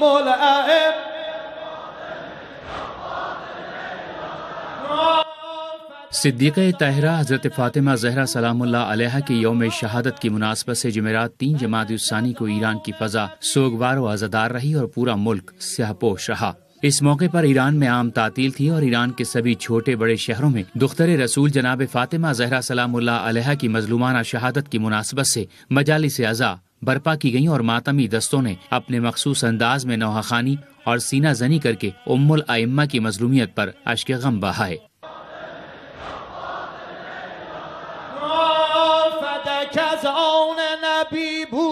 मौला है सिद्दीक ताहरा हज़रत फ़ातिमा जहरा सलामुल्ला अलैहा के योम शहादत की मुनासबत से जमेरात तीन जमात को ईरान की फ़जा सोगवार व आज़ादार रही और पूरा मुल्क स्यापोश रहा इस मौके पर ईरान में आम तातील थी और ईरान के सभी छोटे बड़े शहरों में दुख्तर रसूल जनाब फ़ातिमा जहरा सलामुल्ला अलैहा की मजलूमाना शहादत की मुनासबत ऐसी से ऐसी अज़ा बर्पा की गयी और मातमी दस्तों ने अपने मखसूस अंदाज में खानी और सीना जनी करके उम्मुल आइम्मा की मजलूमियत पर अशक गम बहाए नबी भू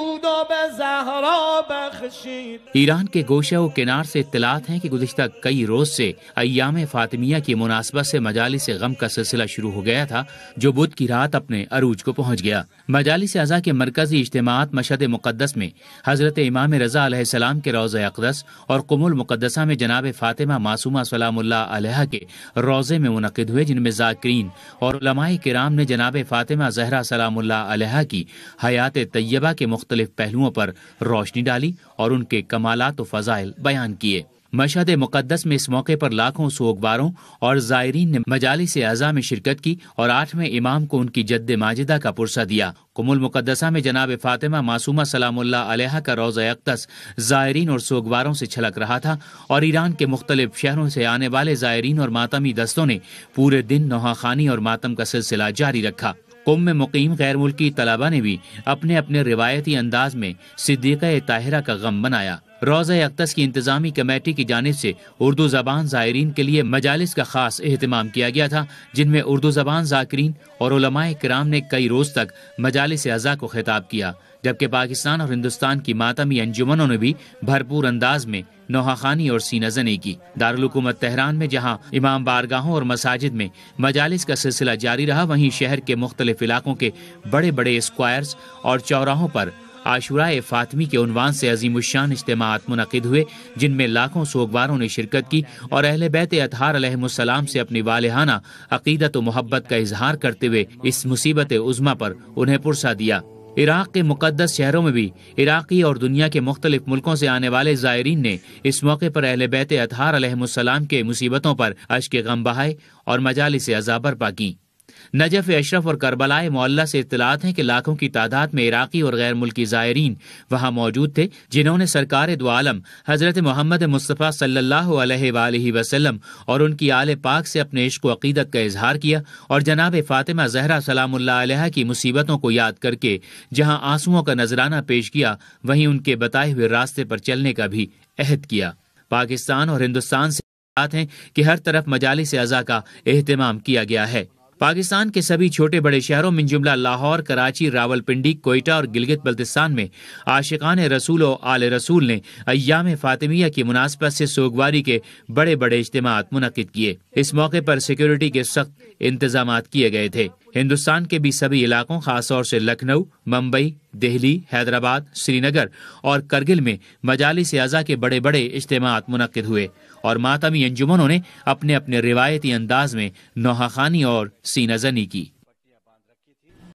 ईरान के गोशा और किनार से इतलात हैं कि गुजशत कई रोज से अयाम फातिमिया की मुनासबत से मजालिस गम का सिलसिला शुरू हो गया था जो बुध की रात अपने अरूज को पहुँच गया मजालिस अजा के मरकजी इज्तमात मशद मुकदस में हजरत इमाम रजा सलाम के रोज़ अकदस और कुमुल मुकदसा में जनाब फातिमा मासूमा सलामुल्ला के रोज़े में मुनद हुए जिनमें जाकरीन और कराम ने जनाब फातिमा जहरा सलामुल्ला की हयात तय्यबा के मुख्तलिफ पहलुओं पर रोशनी डाली और उनके कमालात फ़जाइल बयान किए मशहद मुकदस में इस मौके पर लाखों सोगवारों और ज़ायरीन ने से अज़ा में शिरकत की और आठवें इमाम को उनकी जद्द माजिदा का पुरसा दिया कुमुल मुकदसा में जनाब फातिमा मासूमा सलामुल्ला का रोज़ अक्तस ज़ायरीन और सोगवारों से छलक रहा था और ईरान के मुख्तलिफ शहरों से आने वाले ज़ायरीन और मातमी दस्तों ने पूरे दिन खानी और मातम का सिलसिला जारी रखा कुंभ में मुकीम गैर मुल्की तलबा ने भी अपने अपने रिवायती अंदाज में सिद्दीक़ ताहिरा का गम बनाया रोज़ अक्तस की इंतज़ामी कमेटी की जानब से उर्दू ज़बान ज़ायरीन के लिए मजालस का ख़ास अहतमाम किया गया था जिनमें उर्दू ज़बान ज़ाकरीन और कराम ने कई रोज़ तक मजालस अज़ा को खिताब किया जबकि पाकिस्तान और हिंदुस्तान की मातमी अंजुमनों ने भी भरपूर अंदाज में खानी और सीनजनी की दारकूमत तहरान में जहाँ इमाम बारगाहों और मसाजिद में मजालस का सिलसिला जारी रहा वहीं शहर के मुख्तलिफ इलाकों के बड़े बड़े स्क्वायर्स और चौराहों पर आशुरा फातमी के उनवान से शान इज्तम मुनद हुए जिनमें लाखों सोगवारों ने शिरकत की और अहल बैत अतहारम से अपनी वालहाना अकीदत व मोहब्बत का इजहार करते हुए इस मुसीबत उज़मा पर उन्हें पुरसा दिया इराक के मुकदस शहरों में भी इराकी और दुनिया के मुख्तलिफ मुल्कों से आने वाले जायरीन ने इस मौके पर अहल बैत अतहार के मुसीबतों पर के गम बहाये और मजालिस अजाबर पा की नजफ अशरफ और करबलाए मोल्ला से इतलात हैं कि लाखों की तादाद में इराकी और गैर मुल्की ज़ायरीन वहाँ मौजूद थे जिन्होंने सरकार दो आलम हज़रत मोहम्मद मुस्तफ़ा सल्ला वसलम और उनकी आल पाक से अपने इश्क अकीदत का इजहार किया और जनाब फ़ातिमा जहरा सलाम की मुसीबतों को याद करके जहाँ आंसुओं का नजराना पेश किया वहीं उनके बताए हुए रास्ते पर चलने का भी अहद किया पाकिस्तान और हिंदुस्तान से हैं कि हर तरफ मजाली से अजा का अहतमाम किया गया है पाकिस्तान के सभी छोटे बड़े शहरों में जुमला लाहौर कराची रावलपिंडी कोयटा और गिलगित बल्तिस्तान में आशिकान रसूल और आल रसूल ने अयाम फातिमिया की मुनासबत से सोगवारी के बड़े बड़े इज्तम मुनद किए इस मौके पर सिक्योरिटी के सख्त इंतजाम किए गए थे हिंदुस्तान के भी सभी इलाकों खासतौर से लखनऊ मुंबई दिल्ली हैदराबाद श्रीनगर और करगिल में मजालिस अजा के बड़े बड़े इज्तम मुनद हुए और मातमी अंजुमनों ने अपने अपने रिवायती अंदाज में नोहाखानी और सीनाजनी की